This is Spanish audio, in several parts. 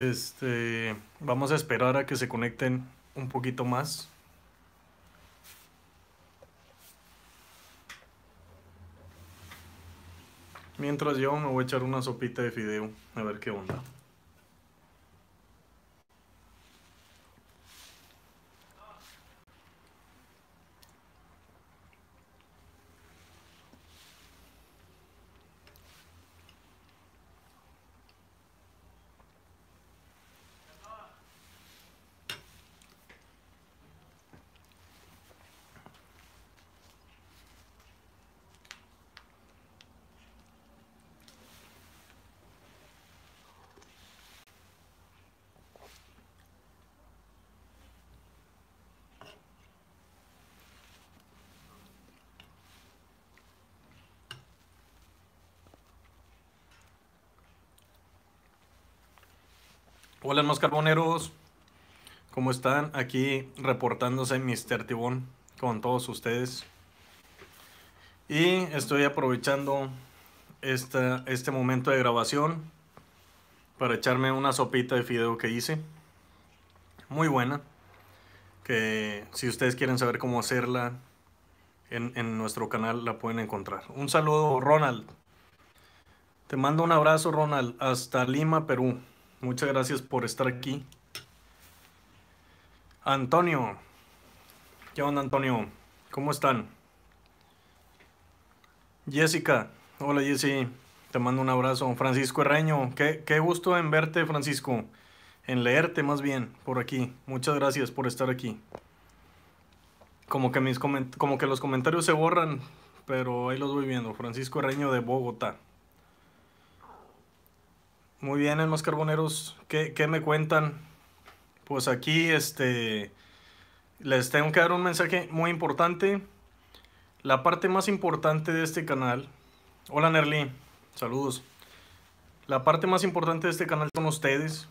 Este, vamos a esperar a que se conecten un poquito más. Mientras yo me voy a echar una sopita de fideo, a ver qué onda. Hola, más carboneros. ¿Cómo están? Aquí reportándose Mr. Tibón con todos ustedes. Y estoy aprovechando esta, este momento de grabación para echarme una sopita de fideo que hice. Muy buena. Que si ustedes quieren saber cómo hacerla en nuestro canal la pueden encontrar. Un saludo, Ronald. Te mando un abrazo, Ronald, hasta Lima, Perú. Muchas gracias por estar aquí. Antonio. ¿Qué onda, Antonio? ¿Cómo están? Jessica. Hola, Jessie. Te mando un abrazo. Francisco Herreño. Qué, gusto en verte, Francisco. En leerte, más bien, por aquí. Muchas gracias por estar aquí. Como que, como que los comentarios se borran, pero ahí los voy viendo. Francisco Herreño de Bogotá. Muy bien, hermanos carboneros, ¿qué, me cuentan? Pues aquí este, les tengo que dar un mensaje muy importante. La parte más importante de este canal. Hola Nerly, saludos. La parte más importante de este canal son ustedes.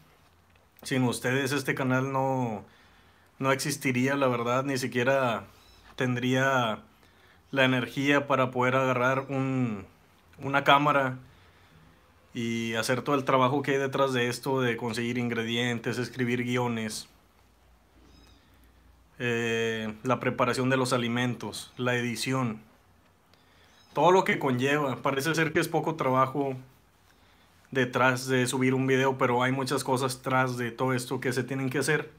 Sin ustedes este canal no, no existiría, la verdad, ni siquiera tendría la energía para poder agarrar un, una cámara y hacer todo el trabajo que hay detrás de esto, de conseguir ingredientes, escribir guiones, eh, la preparación de los alimentos, la edición, todo lo que conlleva. Parece ser que es poco trabajo detrás de subir un video, pero hay muchas cosas detrás de todo esto que se tienen que hacer.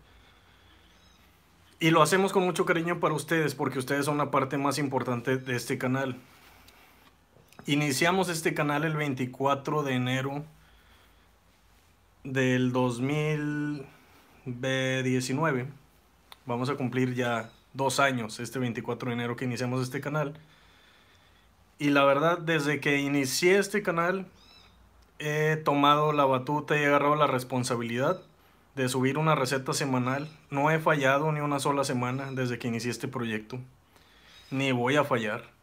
Y lo hacemos con mucho cariño para ustedes, porque ustedes son la parte más importante de este canal. Iniciamos este canal el 24 de enero del 2019. Vamos a cumplir ya dos años este 24 de enero que iniciamos este canal. Y la verdad, desde que inicié este canal, he tomado la batuta y he agarrado la responsabilidad de subir una receta semanal. No he fallado ni una sola semana desde que inicié este proyecto. Ni voy a fallar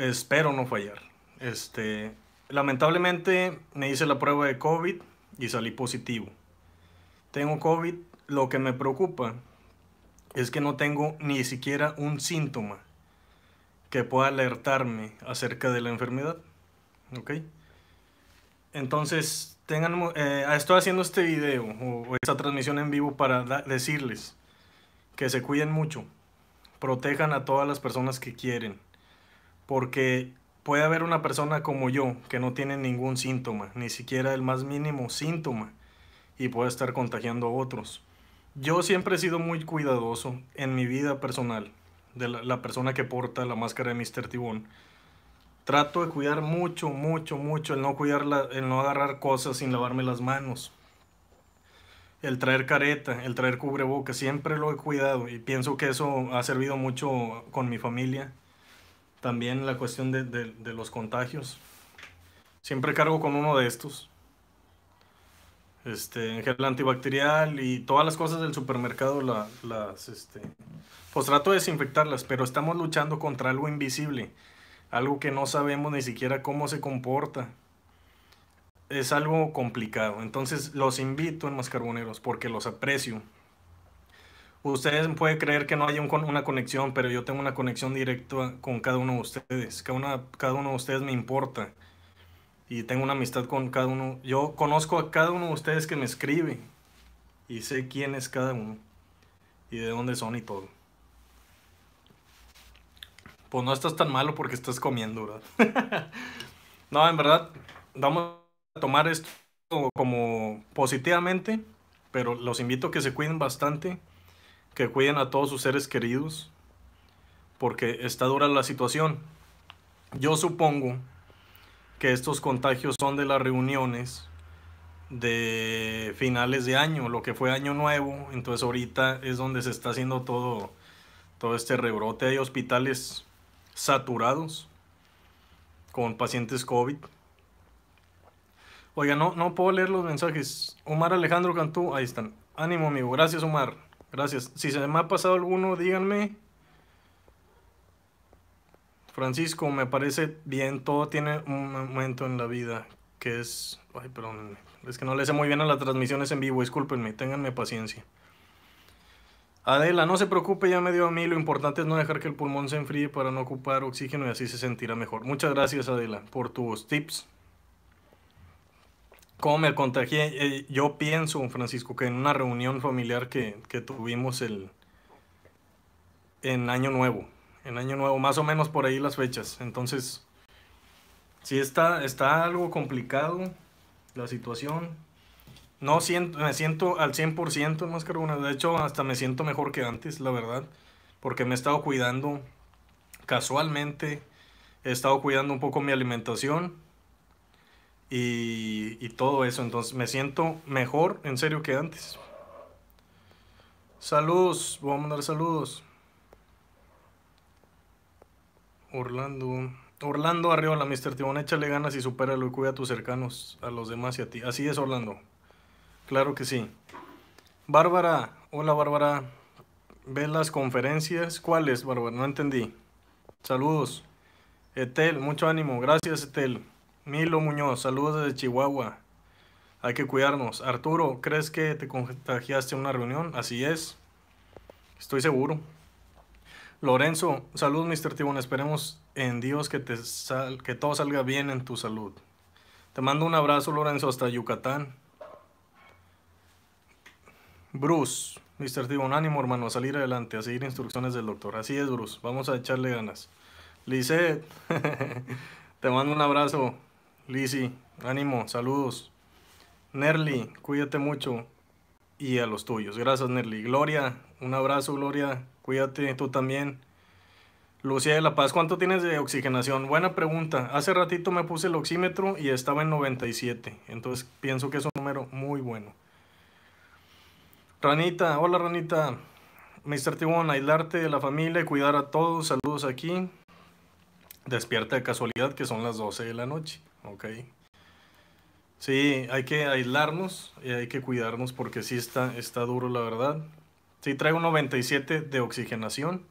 espero no fallar. Este, lamentablemente me hice la prueba de COVID y salí positivo. Tengo COVID, lo que me preocupa es que no tengo ni siquiera un síntoma que pueda alertarme acerca de la enfermedad. ¿Ok? Entonces, tengan, eh, estoy haciendo este video o esta transmisión en vivo para decirles que se cuiden mucho, protejan a todas las personas que quieren porque puede haber una persona como yo que no tiene ningún síntoma, ni siquiera el más mínimo síntoma, y puede estar contagiando a otros. Yo siempre he sido muy cuidadoso en mi vida personal, de la, persona que porta la máscara de Mr. Tibón. Trato de cuidar mucho, mucho, mucho el no, cuidar el no agarrar cosas sin lavarme las manos. El traer careta, el traer cubreboca, siempre lo he cuidado y pienso que eso ha servido mucho con mi familia también la cuestión de, los contagios. Siempre cargo con uno de estos. Este, gel antibacterial y todas las cosas del supermercado la, las, este, pues trato de desinfectarlas, pero estamos luchando contra algo invisible, algo que no sabemos ni siquiera cómo se comporta es algo complicado. Entonces los invito en Mascarboneros porque los aprecio. Ustedes pueden creer que no hay una conexión, pero yo tengo una conexión directa con cada uno de ustedes. Cada, cada uno de ustedes me importa. Y tengo una amistad con cada uno. Yo conozco a cada uno de ustedes que me escribe. Y sé quién es cada uno. Y de dónde son y todo. Pues no estás tan malo porque estás comiendo, ¿verdad? no, en verdad, vamos a tomar esto como positivamente. Pero los invito a que se cuiden bastante que cuiden a todos sus seres queridos, porque está dura la situación. Yo supongo que estos contagios son de las reuniones de finales de año, lo que fue año nuevo, entonces ahorita es donde se está haciendo todo, todo este rebrote. Hay hospitales saturados con pacientes COVID. Oiga, no, no puedo leer los mensajes. Omar Alejandro Cantú, ahí están. Ánimo, amigo. Gracias, Omar. Gracias. Si se me ha pasado alguno, díganme. Francisco, me parece bien, todo tiene un momento en la vida que es... Ay, perdón. Es que no le sé muy bien a las transmisiones en vivo, discúlpenme, ténganme paciencia. Adela, no se preocupe, ya me dio a mí, lo importante es no dejar que el pulmón se enfríe para no ocupar oxígeno y así se sentirá mejor. Muchas gracias Adela por tus tips. ¿Cómo me contagié? Eh, yo pienso, Francisco, que en una reunión familiar que, tuvimos el, en Año Nuevo, en Año Nuevo, más o menos por ahí las fechas. Entonces, sí está, está algo complicado la situación. No siento, me siento al 100% en bueno, De hecho, hasta me siento mejor que antes, la verdad. Porque me he estado cuidando casualmente. He estado cuidando un poco mi alimentación y, todo eso. Entonces me siento mejor, en serio, que antes. Saludos, voy a mandar saludos. Orlando. Orlando Arriola, Mr. Tibón, échale ganas y supéralo y cuida a tus cercanos, a los demás y a ti. Así es, Orlando. Claro que sí. Bárbara, hola Bárbara. ¿Ves las conferencias? ¿Cuáles, Bárbara? No entendí. Saludos. Etel, mucho ánimo. Gracias, Etel. Milo Muñoz, saludos desde Chihuahua. Hay que cuidarnos. Arturo, ¿crees que te contagiaste en una reunión? Así es. Estoy seguro. Lorenzo, salud, Mr. Tibón. Esperemos en Dios que, que todo salga bien en tu salud. Te mando un abrazo, Lorenzo, hasta Yucatán. Bruce, Mr. Tibón, ánimo, hermano, a salir adelante, a seguir instrucciones del doctor. Así es, Bruce. Vamos a echarle ganas. Lisette, te mando un abrazo. Lizzy, ánimo, saludos. Nerly, cuídate mucho. Y a los tuyos. Gracias, Nerly. Gloria, un abrazo, Gloria. Cuídate tú también. Lucía de la Paz, ¿cuánto tienes de oxigenación? Buena pregunta. Hace ratito me puse el oxímetro y estaba en 97. Entonces pienso que es un número muy bueno. Ranita, hola Ranita. Mr. Tibón, aislarte de la familia cuidar a todos. Saludos aquí. Despierta de casualidad que son las 12 de la noche. Ok. Sí, hay que aislarnos y hay que cuidarnos porque sí está, está duro, la verdad. Sí, traigo 97 de oxigenación.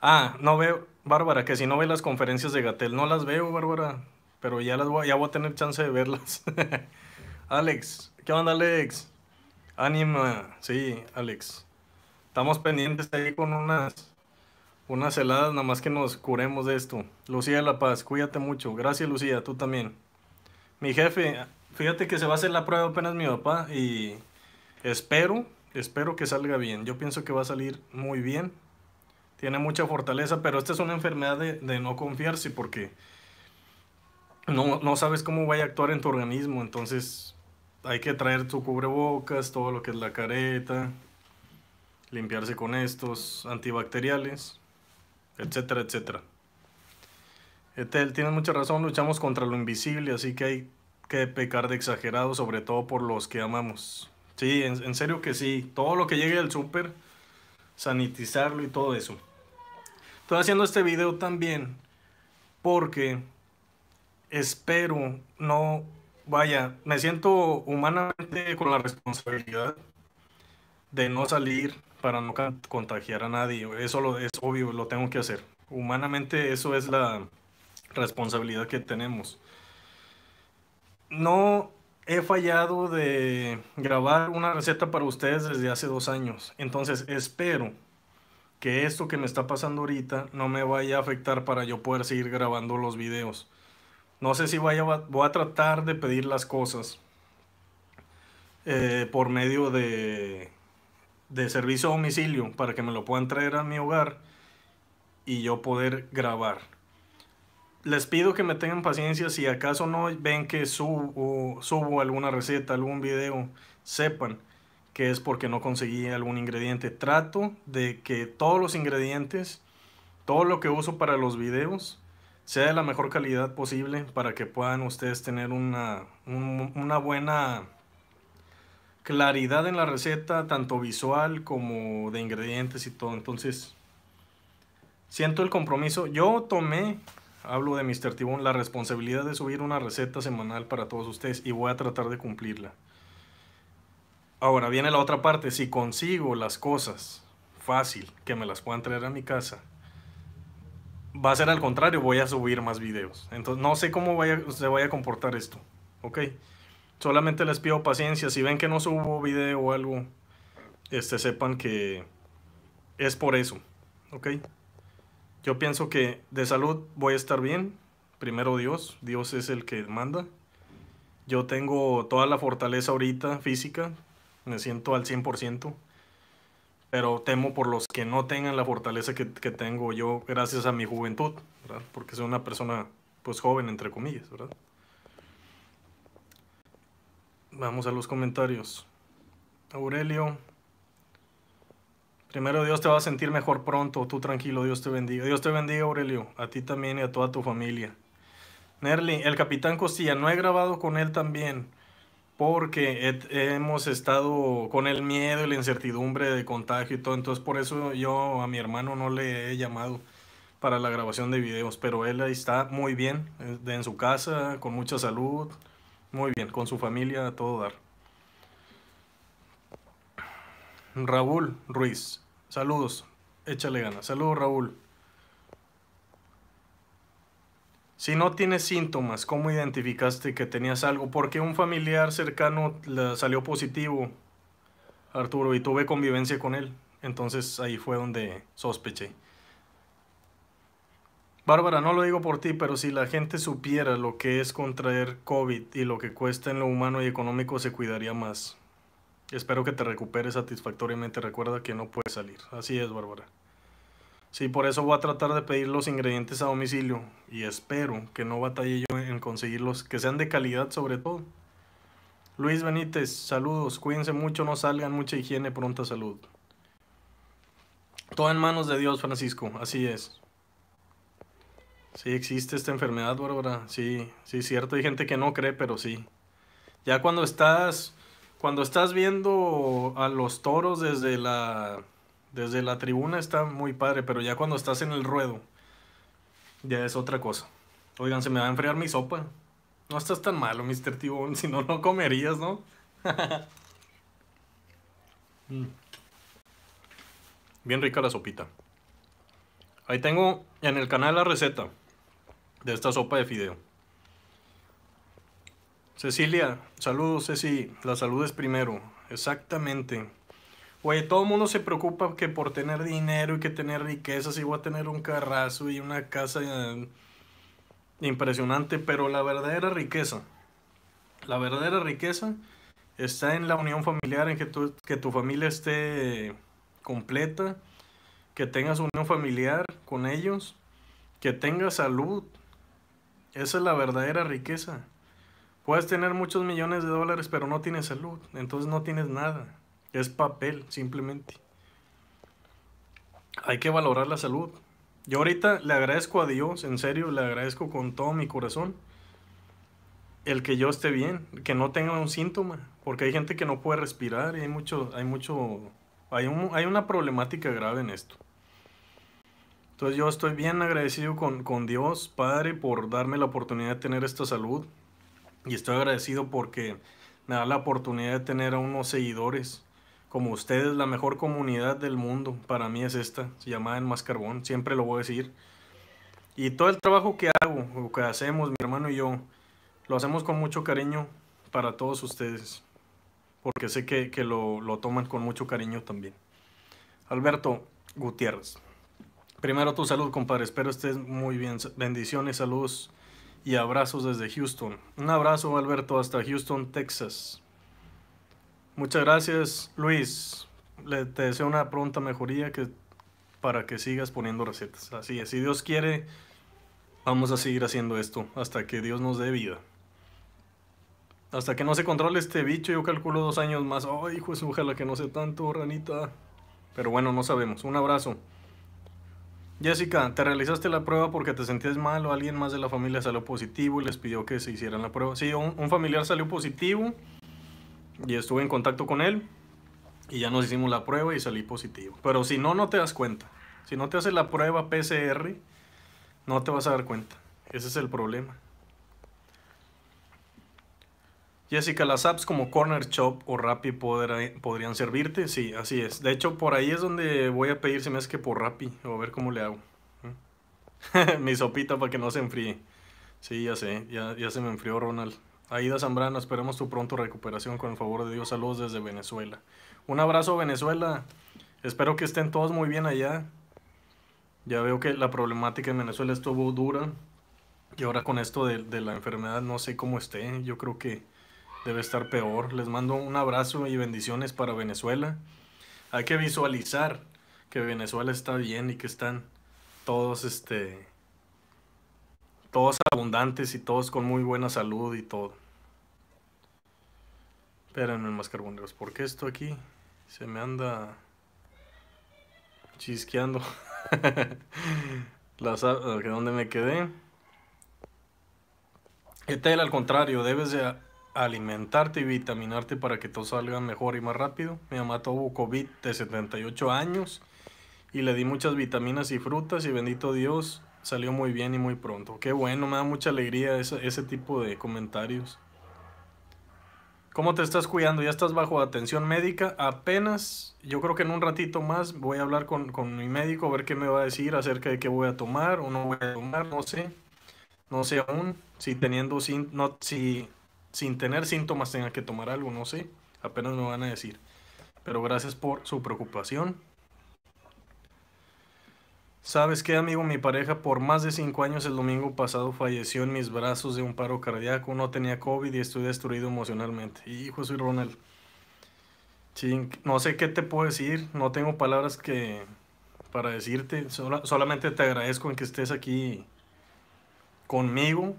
Ah, no veo, Bárbara, que si no ve las conferencias de Gatel, no las veo, Bárbara, pero ya las voy, ya voy a tener chance de verlas. Alex, ¿qué onda, Alex? Ánima, sí, Alex. Estamos pendientes ahí con unas unas heladas, nada más que nos curemos de esto. Lucía de La Paz, cuídate mucho. Gracias, Lucía, tú también. Mi jefe, fíjate que se va a hacer la prueba apenas mi papá y espero, espero que salga bien. Yo pienso que va a salir muy bien. Tiene mucha fortaleza, pero esta es una enfermedad de, no confiarse porque no, no sabes cómo vaya a actuar en tu organismo. Entonces hay que traer tu cubrebocas, todo lo que es la careta, limpiarse con estos antibacteriales etcétera, etcétera. Etel, tiene mucha razón, luchamos contra lo invisible, así que hay que pecar de exagerado, sobre todo por los que amamos. Sí, en, en serio que sí, todo lo que llegue al súper, sanitizarlo y todo eso. Estoy haciendo este video también porque espero no, vaya, me siento humanamente con la responsabilidad de no salir para no contagiar a nadie. Eso lo, es obvio, lo tengo que hacer. Humanamente eso es la responsabilidad que tenemos. No he fallado de grabar una receta para ustedes desde hace dos años. Entonces espero que esto que me está pasando ahorita no me vaya a afectar para yo poder seguir grabando los videos. No sé si voy a tratar de pedir las cosas eh, por medio de de servicio a domicilio para que me lo puedan traer a mi hogar y yo poder grabar. Les pido que me tengan paciencia si acaso no ven que subo, alguna receta, algún video, sepan que es porque no conseguí algún ingrediente. Trato de que todos los ingredientes, todo lo que uso para los videos, sea de la mejor calidad posible para que puedan ustedes tener una buena claridad en la receta, tanto visual como de ingredientes y todo. Entonces, siento el compromiso. Yo tomé, hablo de Mr. Tibón, la responsabilidad de subir una receta semanal para todos ustedes y voy a tratar de cumplirla. Ahora viene la otra parte, si consigo las cosas fácil, que me las puedan traer a mi casa, va a ser al contrario, voy a subir más videos. Entonces no sé cómo se vaya a comportar esto, ¿ok? Solamente les pido paciencia. Si ven que no subo video o algo, este, sepan que es por eso. ¿Ok? Yo pienso que de salud voy a estar bien. Primero Dios. Dios es el que manda. Yo tengo toda la fortaleza ahorita física. Me siento al 100%. Pero temo por los que no tengan la fortaleza que, que tengo yo gracias a mi juventud. ¿verdad? Porque soy una persona pues joven, entre comillas. ¿verdad? Vamos a los comentarios. Aurelio, primero Dios te va a sentir mejor pronto, tú tranquilo, Dios te bendiga. Dios te bendiga Aurelio, a ti también y a toda tu familia. Nerly, el capitán Costilla, no he grabado con él también porque hemos estado con el miedo y la incertidumbre de contagio y todo, entonces por eso yo a mi hermano no le he llamado para la grabación de videos, pero él ahí está muy bien, eh, en su casa, con mucha salud, muy bien, con su familia a todo dar. Raúl Ruiz, saludos, échale ganas. Saludos Raúl. Si no tienes síntomas, ¿cómo identificaste que tenías algo? Porque un familiar cercano salió positivo, Arturo, y tuve convivencia con él. Entonces ahí fue donde sospeché. Bárbara, no lo digo por ti, pero si la gente supiera lo que es contraer COVID y lo que cuesta en lo humano y económico, se cuidaría más. Espero que te recuperes satisfactoriamente. Recuerda que no puedes salir. Así es, Bárbara. Sí, por eso voy a tratar de pedir los ingredientes a domicilio y espero que no batalle yo en conseguirlos, que sean de calidad sobre todo. Luis Benítez, saludos, cuídense mucho, no salgan, mucha higiene, pronta salud. Todo en manos de Dios, Francisco, así es. Sí, existe esta enfermedad, Bárbara. Sí, sí, cierto. Hay gente que no cree, pero sí. Ya cuando estás, cuando estás viendo a los toros desde la, desde la tribuna está muy padre, pero ya cuando estás en el ruedo, ya es otra cosa. Oigan, se me va a enfriar mi sopa. No estás tan malo, Mr. Tibón, si no, no comerías, ¿no? Mm. Bien rica la sopita. Ahí tengo en el canal la receta de esta sopa de fideo. Cecilia, saludos Ceci, la salud es primero, exactamente. Oye todo el mundo se preocupa que por tener dinero y que tener riquezas Si voy a tener un carrazo y una casa eh, impresionante, pero la verdadera riqueza, la verdadera riqueza está en la unión familiar, en que tu, que tu familia esté completa, que tengas unión familiar con ellos, que tengas salud, esa es la verdadera riqueza. Puedes tener muchos millones de dólares, pero no tienes salud, entonces no tienes nada. Es papel, simplemente. Hay que valorar la salud. Yo ahorita le agradezco a Dios, en serio, le agradezco con todo mi corazón el que yo esté bien, que no tenga un síntoma, porque hay gente que no puede respirar y hay mucho, hay mucho, hay, hay una problemática grave en esto. Entonces yo estoy bien agradecido con, Dios, Padre, por darme la oportunidad de tener esta salud. Y estoy agradecido porque me da la oportunidad de tener a unos seguidores como ustedes, la mejor comunidad del mundo. Para mí es esta, llamada en más carbón, siempre lo voy a decir. Y todo el trabajo que hago, o que hacemos mi hermano y yo, lo hacemos con mucho cariño para todos ustedes, porque sé que, lo, lo toman con mucho cariño también. Alberto Gutiérrez. Primero tu salud, compadre. Espero estés muy bien. Bendiciones, salud y abrazos desde Houston. Un abrazo, Alberto, hasta Houston, Texas. Muchas gracias, Luis. Le, te deseo una pronta mejoría que, para que sigas poniendo recetas. Así es, si Dios quiere, vamos a seguir haciendo esto hasta que Dios nos dé vida. Hasta que no se controle este bicho, yo calculo dos años más. Ay, oh, hijo, ojalá que no sé tanto, ranita. Pero bueno, no sabemos. Un abrazo. Jessica, ¿te realizaste la prueba porque te sentías mal o alguien más de la familia salió positivo y les pidió que se hicieran la prueba? Sí, un, familiar salió positivo y estuve en contacto con él y ya nos hicimos la prueba y salí positivo. Pero si no, no te das cuenta. Si no te haces la prueba PCR, no te vas a dar cuenta. Ese es el problema. Jessica, las apps como Corner Shop o Rappi podrían servirte. Sí, así es. De hecho, por ahí es donde voy a pedir, si me que por Rappi, o a ver cómo le hago. ¿eh? Mi sopita para que no se enfríe. Sí, ya sé, ya, se me enfrió Ronald. Aida Zambrano, esperamos tu pronto recuperación con el favor de Dios. Saludos desde Venezuela. Un abrazo Venezuela. Espero que estén todos muy bien allá. Ya veo que la problemática en Venezuela estuvo dura. Y ahora con esto de, de la enfermedad no sé cómo esté. Yo creo que debe estar peor. Les mando un abrazo y bendiciones para Venezuela. Hay que visualizar que Venezuela está bien y que están todos este todos abundantes y todos con muy buena salud y todo. Espérenme más carboneros, porque esto aquí se me anda chisqueando. ¿Dónde me quedé? Etel, al contrario, debes de alimentarte y vitaminarte para que todo salga mejor y más rápido. Mi mamá tuvo COVID de 78 años y le di muchas vitaminas y frutas y bendito Dios salió muy bien y muy pronto. Qué bueno, me da mucha alegría ese, ese tipo de comentarios. ¿Cómo te estás cuidando? ¿Ya estás bajo atención médica? Apenas, yo creo que en un ratito más voy a hablar con, mi médico, a ver qué me va a decir acerca de qué voy a tomar o no voy a tomar, no sé. No sé aún si teniendo, no, si sin tener síntomas tenga que tomar algo, no sé, apenas me van a decir. Pero gracias por su preocupación. ¿Sabes qué, amigo? Mi pareja por más de cinco años el domingo pasado falleció en mis brazos de un paro cardíaco. No tenía COVID y estoy destruido emocionalmente. Hijo, soy Ronald. no sé qué te puedo decir. No tengo palabras que para decirte. solamente te agradezco en que estés aquí conmigo,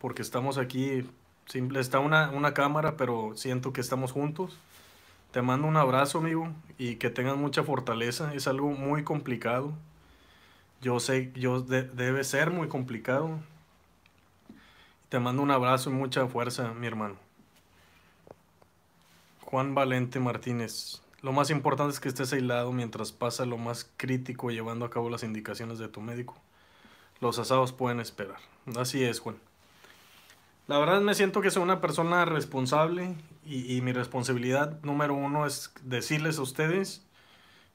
porque estamos aquí Simple, está una, cámara, pero siento que estamos juntos. Te mando un abrazo, amigo, y que tengas mucha fortaleza. Es algo muy complicado. Yo sé, yo debe ser muy complicado. Te mando un abrazo y mucha fuerza, mi hermano. Juan Valente Martínez. Lo más importante es que estés aislado mientras pasa lo más crítico llevando a cabo las indicaciones de tu médico. Los asados pueden esperar. Así es, Juan. La verdad me siento que soy una persona responsable y, mi responsabilidad número uno es decirles a ustedes,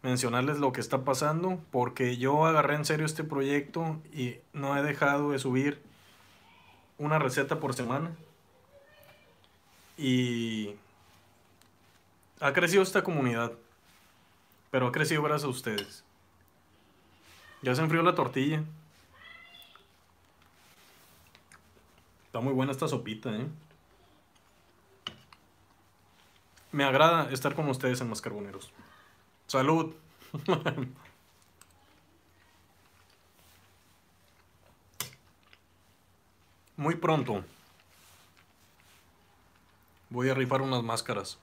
mencionarles lo que está pasando, porque yo agarré en serio este proyecto y no he dejado de subir una receta por semana. Y ha crecido esta comunidad, pero ha crecido gracias a ustedes. Ya se enfrió la tortilla. Está muy buena esta sopita, ¿eh? Me agrada estar con ustedes en Más Carboneros. ¡Salud! muy pronto voy a rifar unas máscaras.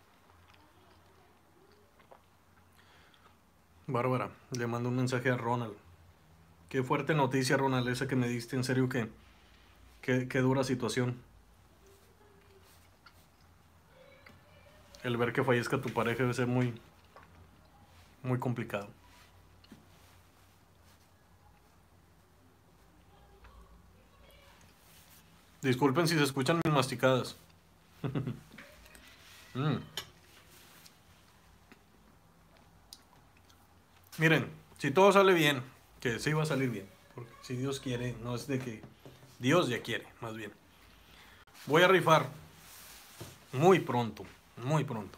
Bárbara, le mando un mensaje a Ronald. Qué fuerte noticia, Ronald, esa que me diste. En serio que... Qué, dura situación. El ver que fallezca tu pareja debe ser muy, muy complicado. Disculpen si se escuchan mis masticadas. Mm. Miren, si todo sale bien, que sí va a salir bien, porque si Dios quiere, no es de que Dios ya quiere, más bien. Voy a rifar muy pronto, muy pronto.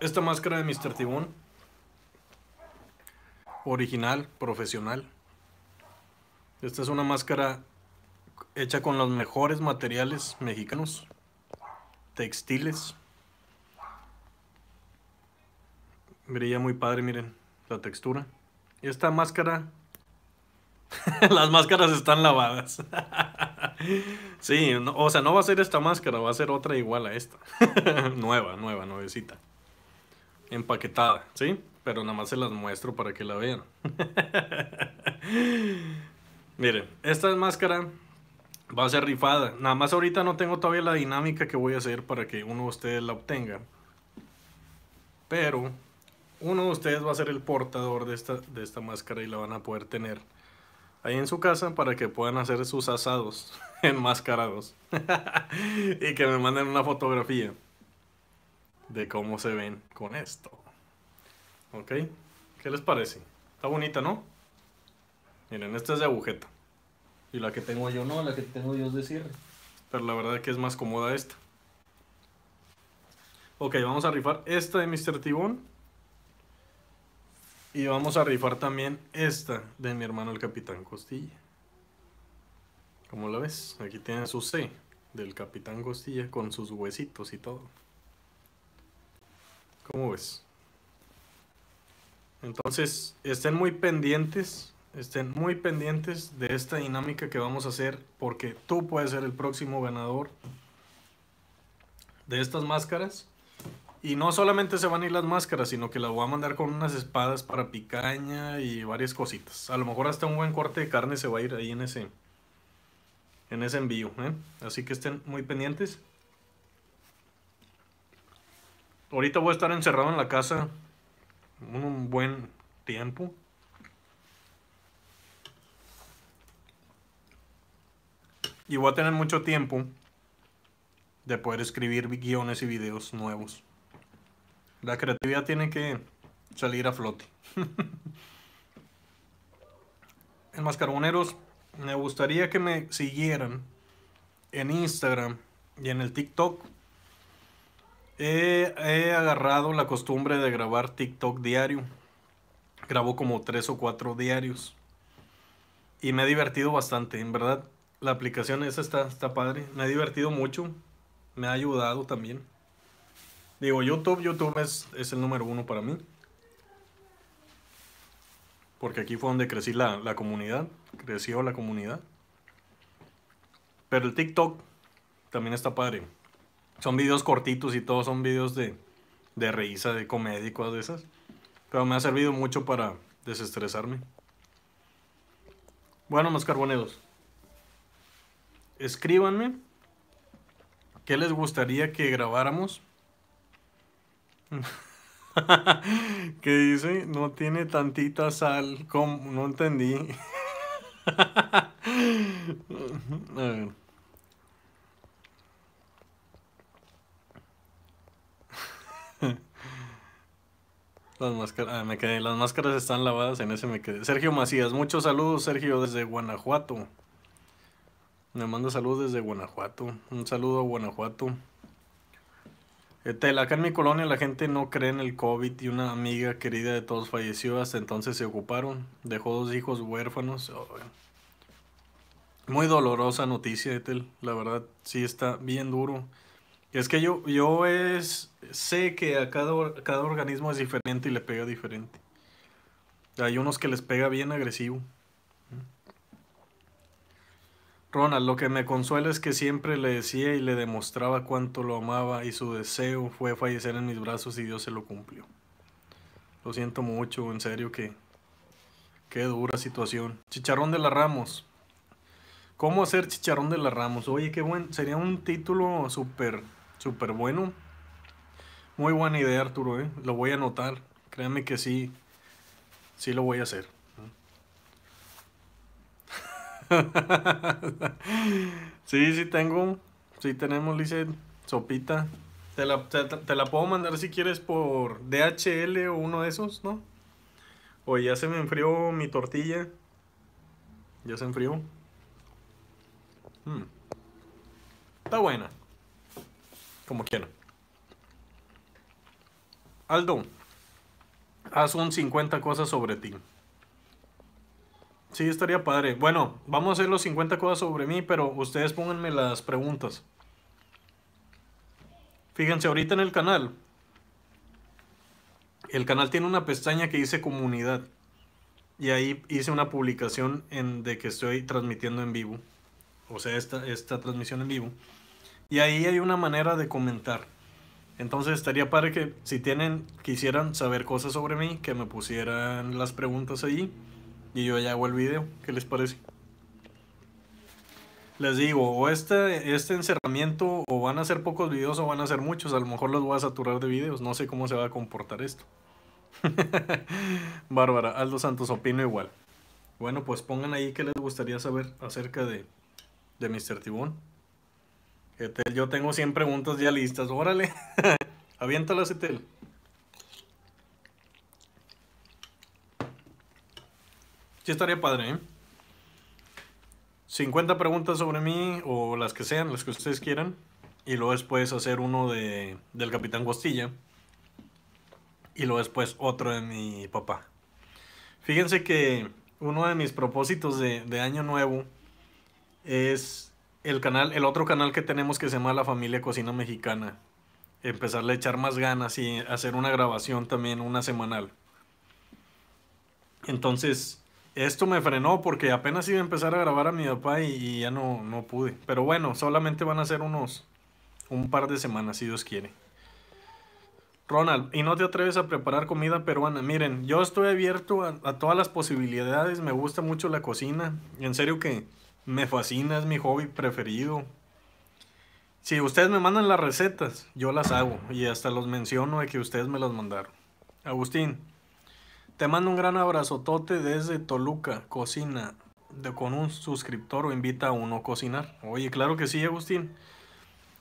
Esta máscara de Mr. Tibón, original, profesional. Esta es una máscara hecha con los mejores materiales mexicanos, textiles. Brilla muy padre, miren la textura. Esta máscara Las máscaras están lavadas. sí, o sea, no va a ser esta máscara, va a ser otra igual a esta. nueva, nueva, nuevecita. Empaquetada, ¿sí? Pero nada más se las muestro para que la vean. Miren, esta máscara va a ser rifada. Nada más ahorita no tengo todavía la dinámica que voy a hacer para que uno de ustedes la obtenga. Pero uno de ustedes va a ser el portador de esta, de esta máscara y la van a poder tener ahí en su casa para que puedan hacer sus asados enmascarados y que me manden una fotografía de cómo se ven con esto. ¿Ok? ¿Qué les parece? Está bonita, ¿no? Miren, esta es de agujeta. Y la que tengo yo no, la que tengo yo es de cierre. Pero la verdad que es más cómoda esta. Ok, vamos a rifar esta de Mr. Tibón. Y vamos a rifar también esta de mi hermano el Capitán Costilla. ¿Cómo la ves, aquí tiene su C del Capitán Costilla con sus huesitos y todo. ¿Cómo ves? Entonces, estén muy pendientes, estén muy pendientes de esta dinámica que vamos a hacer porque tú puedes ser el próximo ganador de estas máscaras. Y no solamente se van a ir las máscaras, sino que las voy a mandar con unas espadas para picaña y varias cositas. A lo mejor hasta un buen corte de carne se va a ir ahí en ese, en ese envío. ¿eh? Así que estén muy pendientes. Ahorita voy a estar encerrado en la casa un buen tiempo. Y voy a tener mucho tiempo de poder escribir guiones y videos nuevos. La creatividad tiene que salir a flote. en Mascarboneros, me gustaría que me siguieran en Instagram y en el TikTok. He, agarrado la costumbre de grabar TikTok diario. Grabo como tres o cuatro diarios. Y me he divertido bastante, en verdad. La aplicación esa está, está padre. Me ha divertido mucho. Me ha ayudado también. Digo, YouTube, YouTube es, es el número uno para mí. Porque aquí fue donde crecí la, comunidad. Creció la comunidad. Pero el TikTok también está padre. Son videos cortitos y todos son videos de, de risa, de comedia y cosas de esas. Pero me ha servido mucho para desestresarme. Bueno, más carboneros. Escríbanme qué les gustaría que grabáramos ¿Qué dice, no tiene tantita sal. como No entendí. Las máscaras, ah, me quedé. Las máscaras están lavadas, en ese me quedé. Sergio Macías, muchos saludos, Sergio, desde Guanajuato. Me manda saludos desde Guanajuato. Un saludo a Guanajuato. Etel, eh, acá en mi colonia la gente no cree en el COVID y una amiga querida de todos falleció, hasta entonces se ocuparon, dejó dos hijos huérfanos. Oh, muy dolorosa noticia, Etel, la verdad sí está bien duro. Es que yo, yo es, sé que a cada, cada organismo es diferente y le pega diferente. Hay unos que les pega bien agresivo. Ronald, lo que me consuela es que siempre le decía y le demostraba cuánto lo amaba y su deseo fue fallecer en mis brazos y Dios se lo cumplió. Lo siento mucho, en serio que qué dura situación. Chicharrón de la Ramos. ¿Cómo hacer chicharrón de la Ramos? Oye, qué buen, sería un título súper súper bueno. Muy buena idea, Arturo, ¿eh? Lo voy a anotar. Créanme que sí sí lo voy a hacer. sí, sí tengo. Sí tenemos, dice, sopita. Te la, puedo mandar si quieres por DHL o uno de esos, ¿no? O ya se me enfrió mi tortilla. Ya se enfrió. Mm. Está buena. Como quiera. Aldo, haz un 50 cosas sobre ti. Sí, estaría padre. Bueno, vamos a hacer los 50 cosas sobre mí, pero ustedes pónganme las preguntas. Fíjense, ahorita en el canal, el canal tiene una pestaña que dice comunidad. Y ahí hice una publicación en, de que estoy transmitiendo en vivo. O sea, esta, esta transmisión en vivo. Y ahí hay una manera de comentar. Entonces estaría padre que si tienen, quisieran saber cosas sobre mí, que me pusieran las preguntas ahí. Y yo ya hago el video. ¿Qué les parece? Les digo, o este, este encerramiento, o van a ser pocos videos o van a ser muchos. A lo mejor los voy a saturar de videos. No sé cómo se va a comportar esto. Bárbara, Aldo Santos, opino igual. Bueno, pues pongan ahí qué les gustaría saber acerca de, de Mr. Tibón. Etel, yo tengo 100 preguntas ya listas. Órale, aviéntalas, Etel. Sí, estaría padre, ¿eh? 50 preguntas sobre mí o las que sean, las que ustedes quieran. Y luego después hacer uno de, del Capitán Costilla. Y luego después otro de mi papá. Fíjense que uno de mis propósitos de, de año nuevo es el canal, el otro canal que tenemos que se llama La Familia Cocina Mexicana. Empezarle a echar más ganas y hacer una grabación también, una semanal. Entonces, esto me frenó porque apenas iba a empezar a grabar a mi papá y, ya no, no pude. Pero bueno, solamente van a ser unos, un par de semanas, si Dios quiere. Ronald, ¿y no te atreves a preparar comida peruana? Miren, yo estoy abierto a, a, todas las posibilidades, me gusta mucho la cocina, en serio que me fascina, es mi hobby preferido. Si ustedes me mandan las recetas, yo las hago y hasta los menciono de que ustedes me las mandaron. Agustín, te mando un gran abrazotote desde Toluca, cocina, con un suscriptor o invita a uno a cocinar. Oye, claro que sí, Agustín.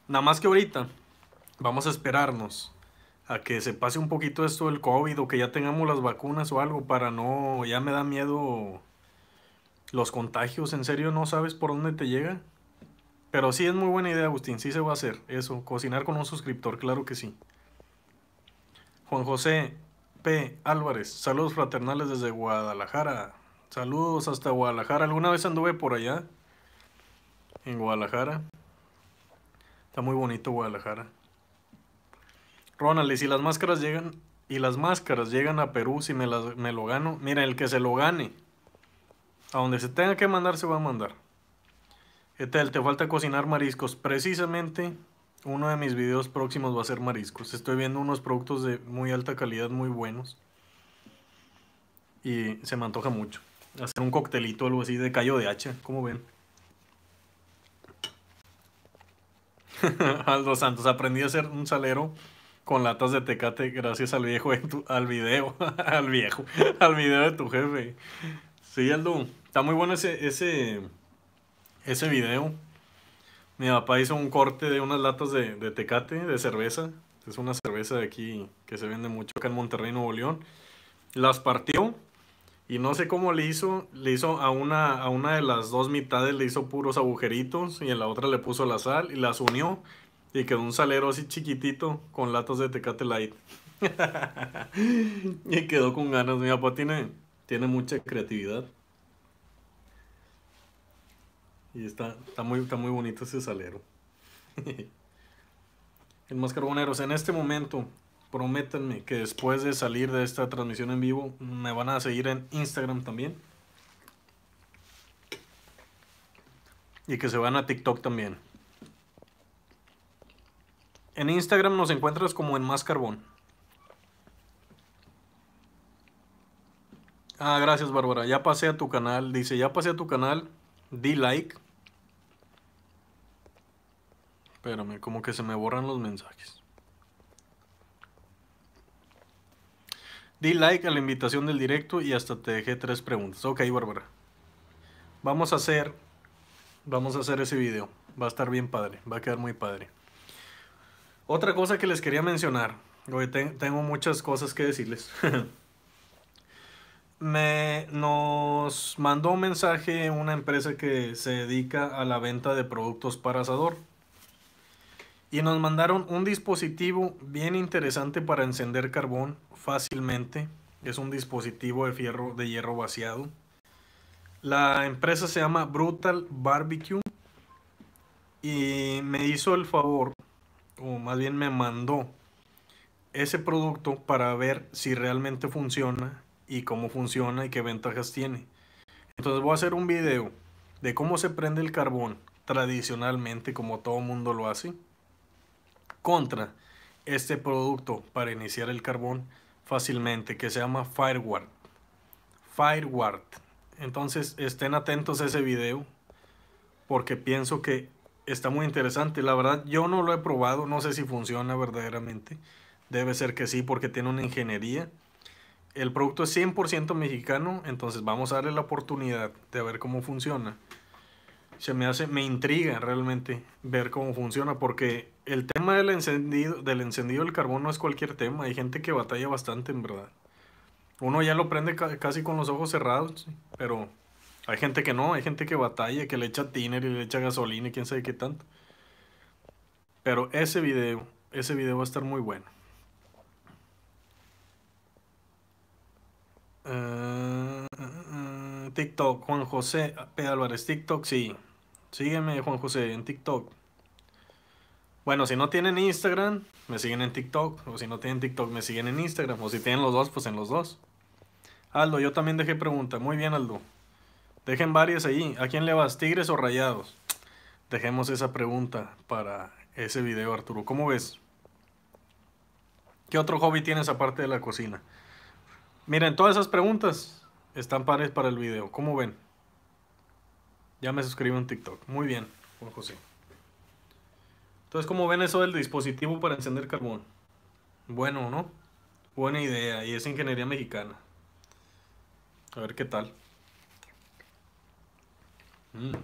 Nada más que ahorita vamos a esperarnos a que se pase un poquito esto del COVID o que ya tengamos las vacunas o algo para no, ya me da miedo los contagios, en serio no sabes por dónde te llega. Pero sí es muy buena idea, Agustín, sí se va a hacer eso, cocinar con un suscriptor, claro que sí. Juan José, P. Álvarez, saludos fraternales desde Guadalajara. Saludos hasta Guadalajara. ¿Alguna vez anduve por allá? En Guadalajara. Está muy bonito Guadalajara. Ronald, y si las máscaras llegan y las máscaras llegan a Perú, si me, me lo gano, mira, el que se lo gane, a donde se tenga que mandar, se va a mandar. Etel, te falta cocinar mariscos. Precisamente uno de mis videos próximos va a ser mariscos. Estoy viendo unos productos de muy alta calidad, muy buenos. Y se me antoja mucho. Hacer un coctelito o algo así de callo de hacha, como ven. Aldo Santos, aprendí a hacer un salero con latas de tecate gracias al viejo al video, al viejo, al video de tu jefe. Sí, Aldo, está muy bueno ese, ese, ese video. Mi papá hizo un corte de unas latas de, de tecate, de cerveza. Es una cerveza de aquí que se vende mucho acá en Monterrey, Nuevo León. Las partió y no sé cómo le hizo. Le hizo a una, a una de las dos mitades, le hizo puros agujeritos y en la otra le puso la sal y las unió. Y quedó un salero así chiquitito con latas de tecate light. y quedó con ganas. Mi papá tiene, tiene mucha creatividad. Y está, está, muy, está muy bonito ese salero. El más carboneros, en este momento, prométanme que después de salir de esta transmisión en vivo, me van a seguir en Instagram también. Y que se van a TikTok también. En Instagram nos encuentras como en Más Carbón. Ah, gracias Bárbara. Ya pasé a tu canal. Dice, ya pasé a tu canal di like. Espérame, como que se me borran los mensajes. Di like a la invitación del directo y hasta te dejé tres preguntas. Ok, Bárbara. Vamos a hacer. Vamos a hacer ese video. Va a estar bien padre. Va a quedar muy padre. Otra cosa que les quería mencionar. Tengo muchas cosas que decirles. me nos mandó un mensaje una empresa que se dedica a la venta de productos para asador. Y nos mandaron un dispositivo bien interesante para encender carbón fácilmente. Es un dispositivo de fierro de hierro vaciado. La empresa se llama Brutal Barbecue y me hizo el favor o más bien me mandó ese producto para ver si realmente funciona y cómo funciona y qué ventajas tiene. Entonces voy a hacer un video de cómo se prende el carbón tradicionalmente como todo mundo lo hace contra este producto para iniciar el carbón fácilmente que se llama Fireward. Fireward. Entonces estén atentos a ese video porque pienso que está muy interesante. La verdad yo no lo he probado, no sé si funciona verdaderamente. Debe ser que sí porque tiene una ingeniería el producto es 100% mexicano, entonces vamos a darle la oportunidad de ver cómo funciona. Se me hace, me intriga realmente ver cómo funciona, porque el tema del encendido, del encendido del carbón no es cualquier tema, hay gente que batalla bastante, en verdad. Uno ya lo prende casi con los ojos cerrados, pero hay gente que no, hay gente que batalla, que le echa tiner y le echa gasolina y quién sabe qué tanto. Pero ese video, ese video va a estar muy bueno. Ah, ah, ah. TikTok, Juan José P. Álvarez, TikTok, sí. Sígueme, Juan José, en TikTok. Bueno, si no tienen Instagram, me siguen en TikTok. O si no tienen TikTok, me siguen en Instagram. O si tienen los dos, pues en los dos. Aldo, yo también dejé pregunta. Muy bien, Aldo. Dejen varias ahí. ¿A quién le vas, Tigres o Rayados? Dejemos esa pregunta para ese video, Arturo. ¿Cómo ves? ¿Qué otro hobby tienes aparte de la cocina? Miren, todas esas preguntas están pares para el video. ¿Cómo ven? Ya me suscribo en TikTok. Muy bien, Juan José. Entonces, ¿cómo ven eso del dispositivo para encender carbón? Bueno, ¿no? Buena idea. Y es ingeniería mexicana. A ver qué tal. Mm.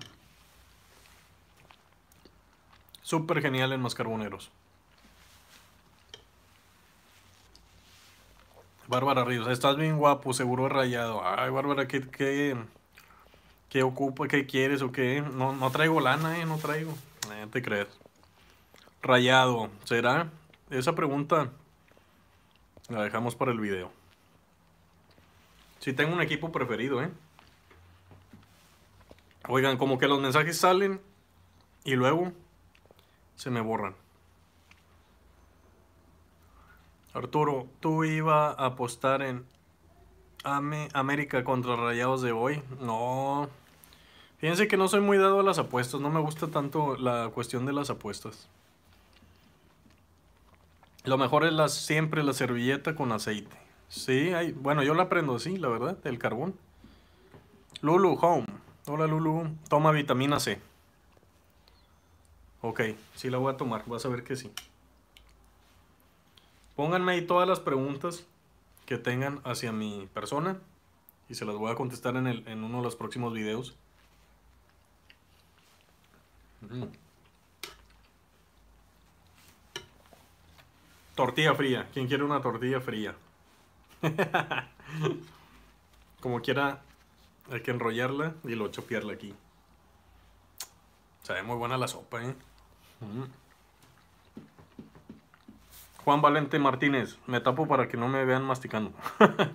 Súper genial en Más Carboneros. Bárbara Ríos, estás bien guapo, seguro rayado. Ay, Bárbara, ¿qué, qué, qué ocupa, qué quieres o qué? No, traigo lana, eh, no traigo. No eh, te crees. Rayado, ¿será? Esa pregunta la dejamos para el video. Si sí, tengo un equipo preferido, ¿eh? Oigan, como que los mensajes salen y luego se me borran. Arturo, ¿tú iba a apostar en América contra Rayados de hoy? No. Fíjense que no soy muy dado a las apuestas. No me gusta tanto la cuestión de las apuestas. Lo mejor es siempre la servilleta con aceite. Sí, bueno, yo la aprendo así, la verdad, el carbón. Lulu Home. Hola Lulu. Toma vitamina C. Ok, sí la voy a tomar. Vas a ver que sí. Pónganme ahí todas las preguntas que tengan hacia mi persona y se las voy a contestar en, uno de los próximos videos. Mm. Tortilla fría. ¿Quién quiere una tortilla fría? Como quiera, hay que enrollarla y lo chopearla aquí. Se ve muy buena la sopa, ¿eh? Mm. Juan Valente Martínez, me tapo para que no me vean masticando.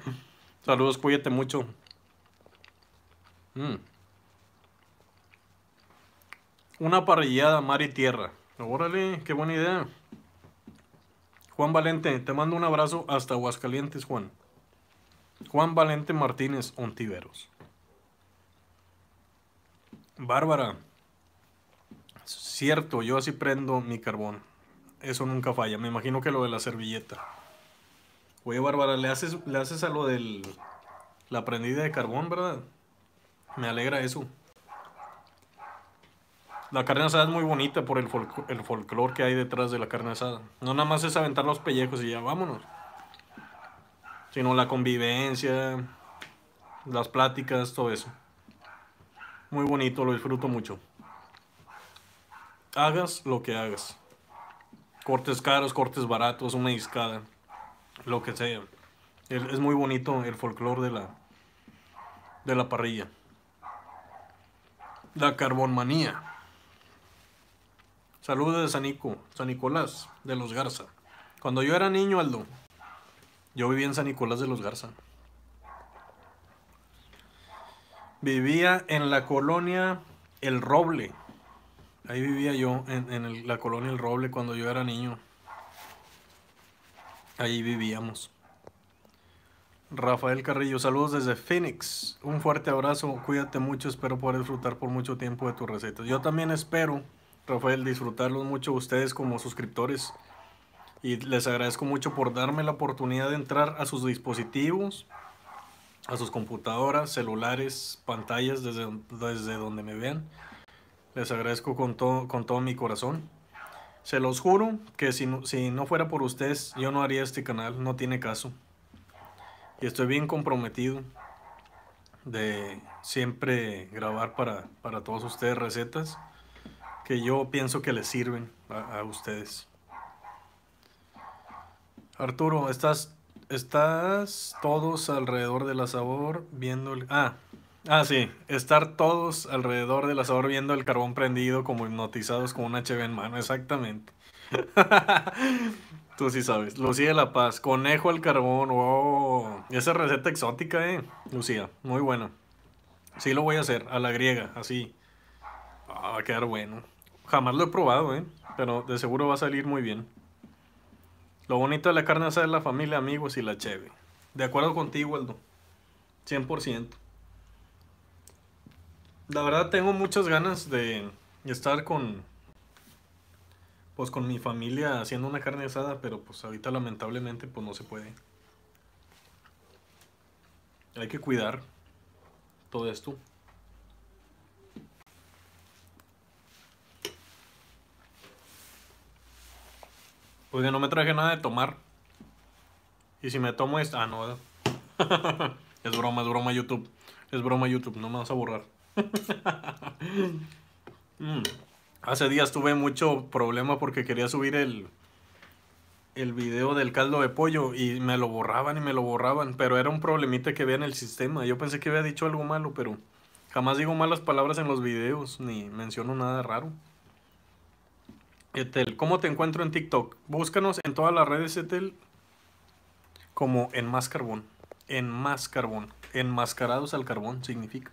Saludos, cuídate mucho. Mm. Una parrillada mar y tierra. Órale, qué buena idea. Juan Valente, te mando un abrazo hasta Aguascalientes, Juan. Juan Valente Martínez Ontiveros. Bárbara. Cierto, yo así prendo mi carbón. Eso nunca falla. Me imagino que lo de la servilleta. Oye, Bárbara, ¿le haces, le haces a lo del. la prendida de carbón, ¿verdad? Me alegra eso. La carne asada es muy bonita por el, el folclore que hay detrás de la carne asada. No nada más es aventar los pellejos y ya vámonos. Sino la convivencia, las pláticas, todo eso. Muy bonito, lo disfruto mucho. Hagas lo que hagas cortes caros, cortes baratos, una discada, lo que sea. Es muy bonito el folclore de la, de la parrilla. La carbonmanía. Saludos de Sanico, San Nicolás de los Garza. Cuando yo era niño, Aldo, yo vivía en San Nicolás de los Garza. Vivía en la colonia El Roble, Ahí vivía yo, en, la colonia El Roble, cuando yo era niño. Ahí vivíamos. Rafael Carrillo, saludos desde Phoenix. Un fuerte abrazo, cuídate mucho, espero poder disfrutar por mucho tiempo de tus recetas. Yo también espero, Rafael, disfrutarlos mucho ustedes como suscriptores. Y les agradezco mucho por darme la oportunidad de entrar a sus dispositivos, a sus computadoras, celulares, pantallas, desde, desde donde me vean. Les agradezco con, con todo mi corazón. Se los juro que si no, si fuera por ustedes, yo no haría este canal, no tiene caso. Y estoy bien comprometido de siempre grabar para, todos ustedes recetas que yo pienso que les sirven a, ustedes. Arturo, estás, estás todos alrededor de la sabor viendo el... Ah, Ah, sí, estar todos alrededor del asador viendo el carbón prendido como hipnotizados con una cheve en mano, exactamente. Tú sí sabes. Lucía de la Paz, conejo al carbón, wow. Esa receta exótica, eh, Lucía, muy buena. Sí lo voy a hacer, a la griega, así. Ah, va a quedar bueno. Jamás lo he probado, eh, pero de seguro va a salir muy bien. Lo bonito de la carne asada es la familia, amigos y la cheve. De acuerdo contigo, Aldo. 100%. La verdad tengo muchas ganas de estar con pues con mi familia haciendo una carne asada, pero pues ahorita lamentablemente pues no se puede. Hay que cuidar todo esto. Porque no me traje nada de tomar. Y si me tomo esto... Ah, no. es broma, es broma YouTube. Es broma YouTube, no me vas a borrar. Mm. Hace días tuve mucho problema porque quería subir el, el video del caldo de pollo y me lo borraban y me lo borraban, pero era un problemita que había en el sistema. Yo pensé que había dicho algo malo, pero jamás digo malas palabras en los videos ni menciono nada raro. Etel, ¿cómo te encuentro en TikTok? Búscanos en todas las redes, Etel, como en más carbón. En más carbón. Enmascarados al carbón significa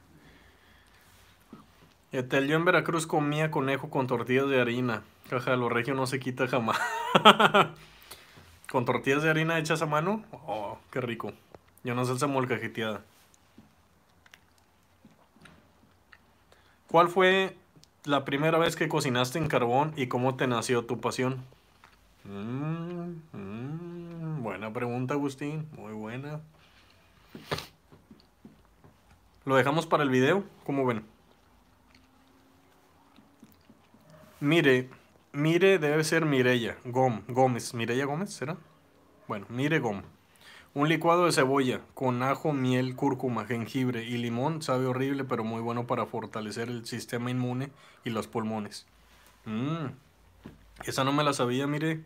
yo en Veracruz comía conejo con tortillas de harina. Caja de los regio no se quita jamás. ¿Con tortillas de harina hechas a mano? Oh, qué rico. Y una salsa cajeteada. ¿Cuál fue la primera vez que cocinaste en carbón y cómo te nació tu pasión? Mm, mm, buena pregunta, Agustín. Muy buena. Lo dejamos para el video. ¿Cómo ven? Mire, mire debe ser Mirella Gom, Gómez. ¿Mirella Gómez será? Bueno, mire Gom. Un licuado de cebolla con ajo, miel, cúrcuma, jengibre y limón sabe horrible, pero muy bueno para fortalecer el sistema inmune y los pulmones. Mmm. Esa no me la sabía, mire.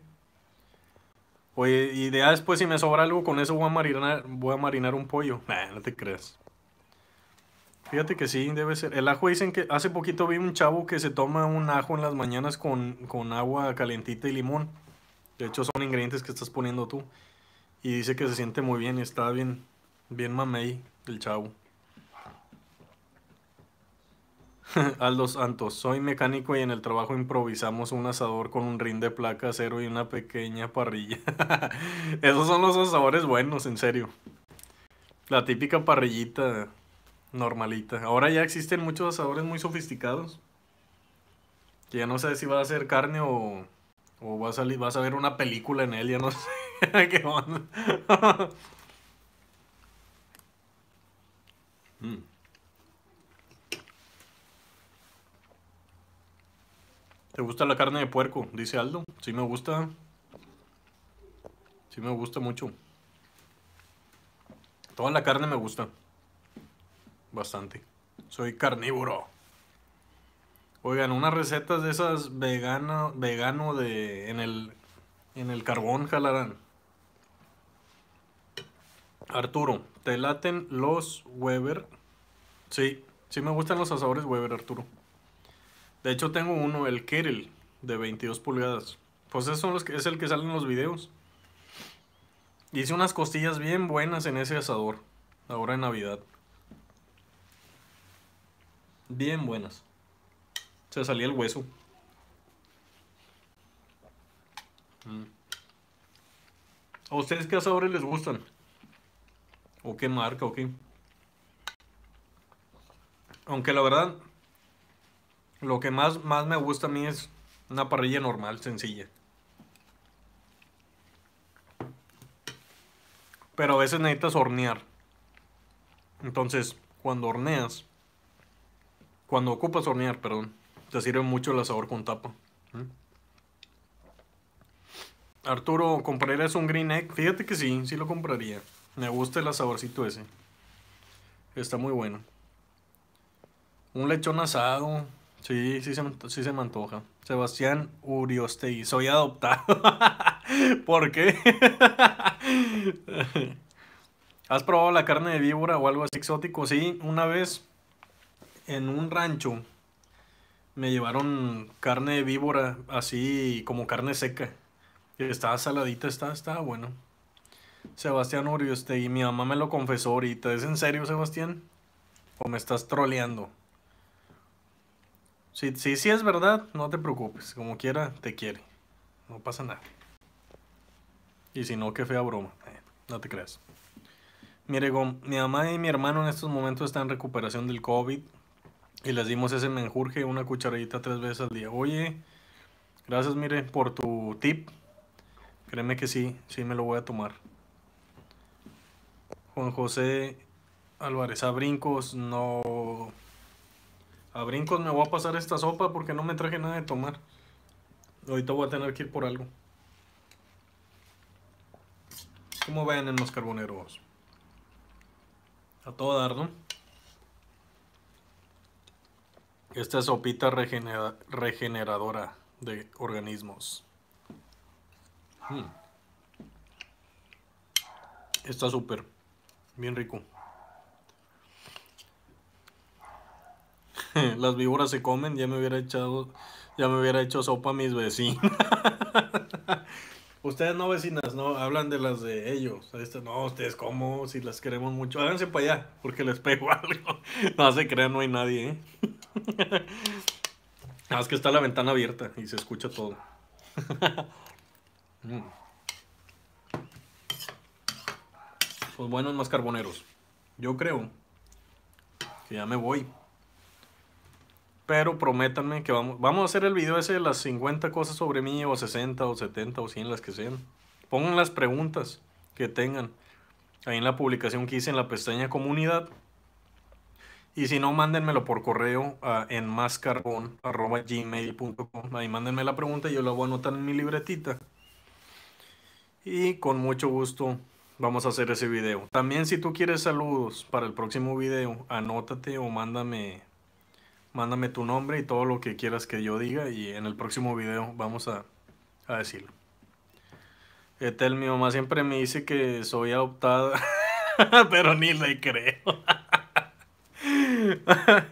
Oye, y ah, después si me sobra algo, con eso voy a marinar, voy a marinar un pollo. no te creas. Fíjate que sí, debe ser. El ajo dicen que hace poquito vi un chavo que se toma un ajo en las mañanas con, agua calentita y limón. De hecho, son ingredientes que estás poniendo tú. Y dice que se siente muy bien, y está bien, bien mamey el chavo. Aldo Santos, soy mecánico y en el trabajo improvisamos un asador con un rin de placa cero y una pequeña parrilla. Esos son los asadores buenos, en serio. La típica parrillita normalita. Ahora ya existen muchos asadores muy sofisticados. Que ya no sé si va a ser carne o, o va a salir, vas a ver una película en él, ya no sé qué onda. Mm. ¿Te gusta la carne de puerco? Dice Aldo. Sí me gusta. Sí me gusta mucho. Toda la carne me gusta bastante. Soy carnívoro. Oigan, unas recetas de esas vegano, vegano de en el en el carbón jalarán. Arturo, ¿te laten los Weber? Sí, sí me gustan los asadores Weber, Arturo. De hecho tengo uno, el Kirill, de 22 pulgadas. Pues esos los que, es el que sale en los videos. Hice unas costillas bien buenas en ese asador, ahora en Navidad. Bien buenas. Se salía el hueso. Mm. ¿A ustedes qué sabores les gustan? ¿O qué marca? ¿O qué? Aunque la verdad, lo que más, más me gusta a mí es una parrilla normal, sencilla. Pero a veces necesitas hornear. Entonces, cuando horneas, cuando ocupas hornear, perdón, te sirve mucho el asador con tapa. Arturo, ¿comprarías un green egg? Fíjate que sí, sí lo compraría. Me gusta el asadorcito ese. Está muy bueno. Un lechón asado. Sí, sí se, se me antoja. Sebastián Uriostegui. Soy adoptado. ¿Por qué? ¿Has probado la carne de víbora o algo así exótico? Sí, una vez en un rancho me llevaron carne de víbora, así como carne seca. Estaba saladita, estaba, estaba bueno. Sebastián Y mi mamá me lo confesó ahorita. ¿Es en serio, Sebastián? ¿O me estás troleando? Sí, sí, sí es verdad, no te preocupes. Como quiera, te quiere. No pasa nada. Y si no, qué fea broma. Eh, no te creas. Mire, mi mamá y mi hermano en estos momentos están en recuperación del COVID. Y les dimos ese menjurje, una cucharadita tres veces al día. Oye, gracias, mire, por tu tip. Créeme que sí, sí me lo voy a tomar. Juan José Álvarez, a brincos no... A brincos me voy a pasar esta sopa porque no me traje nada de tomar. Ahorita voy a tener que ir por algo. cómo ven en los carboneros? A todo dar, Esta es sopita regeneradora de organismos. Hmm. Está súper. Bien rico. Las víboras se comen, ya me hubiera echado, ya me hubiera hecho sopa mis vecinos. Ustedes no vecinas, no, hablan de las de ellos. no, ustedes cómo, si las queremos mucho. Háganse para allá, porque les pego algo. No se crean, no hay nadie, ¿eh? más que está la ventana abierta y se escucha todo. Pues buenos más carboneros. Yo creo que ya me voy. Pero prométanme que vamos, vamos a hacer el video ese de las 50 cosas sobre mí, o 60, o 70, o 100, las que sean. Pongan las preguntas que tengan ahí en la publicación que hice en la pestaña comunidad. Y si no, mándenmelo por correo a enmascarbon.gmail.com. Ahí mándenme la pregunta y yo la voy a anotar en mi libretita. Y con mucho gusto vamos a hacer ese video. También si tú quieres saludos para el próximo video, anótate o mándame Mándame tu nombre y todo lo que quieras que yo diga y en el próximo video vamos a, decirlo. Etel, eh, mi mamá siempre me dice que soy adoptada, pero ni le creo.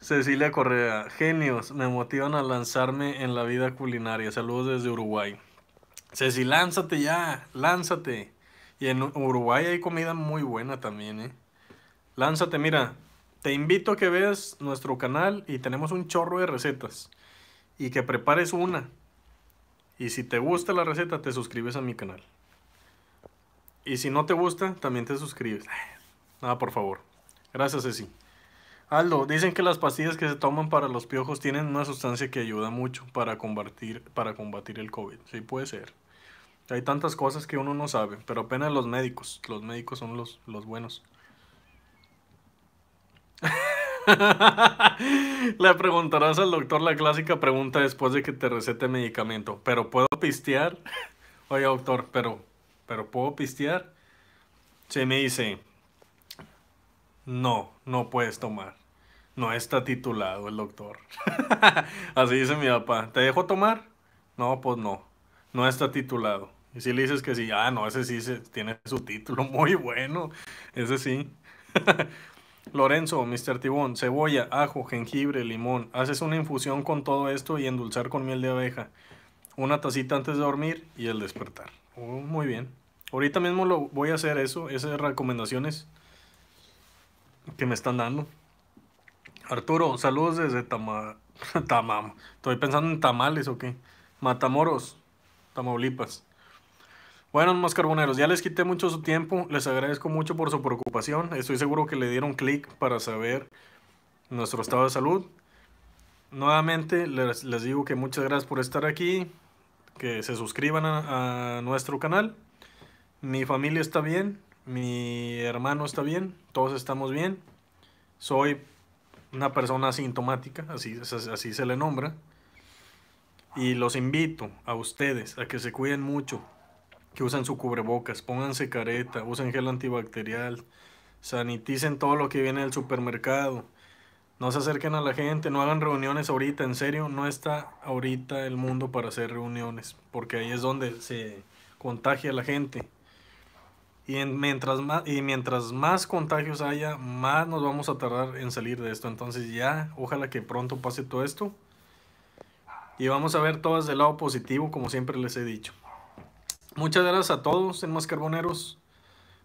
Cecilia Correa, genios, me motivan a lanzarme en la vida culinaria. Saludos desde Uruguay. Ceci, lánzate ya, lánzate. Y en Uruguay hay comida muy buena también, ¿eh? Lánzate, mira, te invito a que veas nuestro canal y tenemos un chorro de recetas y que prepares una. Y si te gusta la receta, te suscribes a mi canal. Y si no te gusta, también te suscribes. Nada, ah, por favor. Gracias, Ceci. Aldo, dicen que las pastillas que se toman para los piojos tienen una sustancia que ayuda mucho para combatir, para combatir el COVID. Sí, puede ser. Hay tantas cosas que uno no sabe, pero apenas los médicos. Los médicos son los, los buenos. Le preguntarás al doctor la clásica pregunta después de que te recete medicamento. ¿Pero puedo pistear? Oye, doctor, pero, pero ¿puedo pistear? Se me dice, no, no puedes tomar. No está titulado el doctor. Así dice mi papá. ¿Te dejo tomar? No, pues no. No está titulado. Y si le dices que sí, ah, no, ese sí se, tiene su título muy bueno. Ese sí. Lorenzo, Mr. Tibón, cebolla, ajo, jengibre, limón. Haces una infusión con todo esto y endulzar con miel de abeja. Una tacita antes de dormir y el despertar. Oh, muy bien. Ahorita mismo lo voy a hacer eso, esas recomendaciones que me están dando. Arturo, saludos desde Tama... Tamam. Estoy pensando en tamales o qué. Matamoros, Tamaulipas. Bueno, más carboneros, ya les quité mucho su tiempo, les agradezco mucho por su preocupación, estoy seguro que le dieron clic para saber nuestro estado de salud. Nuevamente les, digo que muchas gracias por estar aquí, que se suscriban a, nuestro canal. Mi familia está bien, mi hermano está bien, todos estamos bien. Soy una persona asintomática, así, así se le nombra. Y los invito a ustedes a que se cuiden mucho, que usen su cubrebocas, pónganse careta, usen gel antibacterial, saniticen todo lo que viene del supermercado, no se acerquen a la gente, no hagan reuniones ahorita, en serio, no está ahorita el mundo para hacer reuniones, porque ahí es donde se contagia la gente. Y, mientras más, y mientras más contagios haya, más nos vamos a tardar en salir de esto. Entonces ya, ojalá que pronto pase todo esto. Y vamos a ver todas del lado positivo, como siempre les he dicho. Muchas gracias a todos en Más Carboneros.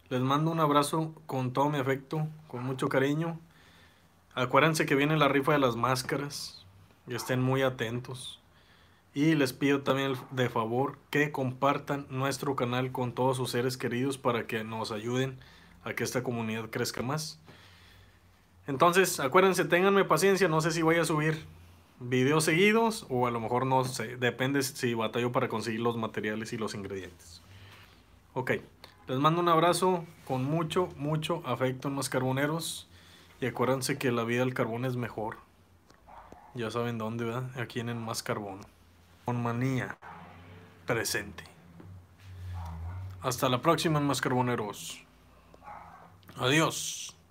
Les mando un abrazo con todo mi afecto, con mucho cariño. Acuérdense que viene la rifa de las máscaras y estén muy atentos. Y les pido también de favor que compartan nuestro canal con todos sus seres queridos para que nos ayuden a que esta comunidad crezca más. Entonces, acuérdense, ténganme paciencia, no sé si voy a subir videos seguidos o a lo mejor no sé, depende si batallo para conseguir los materiales y los ingredientes. Ok, les mando un abrazo con mucho, mucho afecto en Más carboneros y acuérdense que la vida del carbón es mejor. Ya saben dónde, ¿verdad? Aquí en el Más Carbón. Con manía presente. Hasta la próxima, Más Carboneros. Adiós.